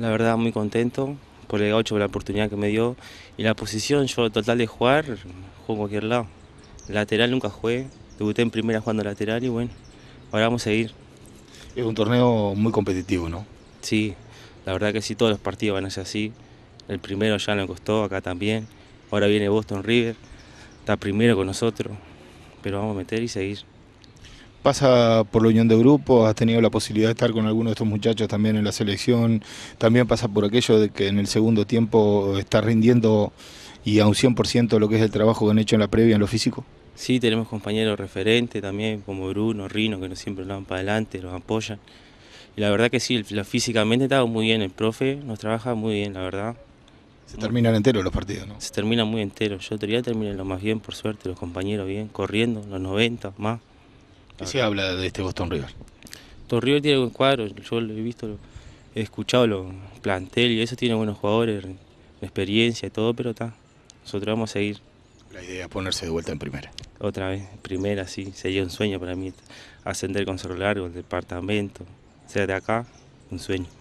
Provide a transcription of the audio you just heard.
La verdad, muy contento por el ocho por la oportunidad que me dio. Y la posición, yo total de jugar, juego en cualquier lado. Lateral nunca jugué, debuté en primera jugando lateral y bueno, ahora vamos a seguir. Es un torneo muy competitivo, ¿no? Sí, la verdad que sí, todos los partidos van a ser así. El primero ya nos costó, acá también. Ahora viene Boston River, está primero con nosotros, pero vamos a meter y seguir pasa por la unión de grupos, has tenido la posibilidad de estar con algunos de estos muchachos también en la selección, también pasa por aquello de que en el segundo tiempo está rindiendo y a un 100% lo que es el trabajo que han hecho en la previa en lo físico. Sí, tenemos compañeros referentes también, como Bruno, Rino, que nos siempre van para adelante, nos apoyan. Y la verdad que sí, físicamente está muy bien, el profe nos trabaja muy bien, la verdad. Se terminan enteros los partidos, ¿no? Se terminan muy enteros. Yo te diría terminan lo más bien, por suerte, los compañeros bien, corriendo, los 90, más. ¿Qué se habla de este Boston River? Boston River tiene buen cuadro, yo lo he visto, he escuchado los plantel y eso tiene buenos jugadores, experiencia y todo, pero está. Nosotros vamos a seguir. La idea es ponerse de vuelta en primera. Otra vez, primera sí, sería un sueño para mí ascender con Cerro Largo, el departamento, sea de acá, un sueño.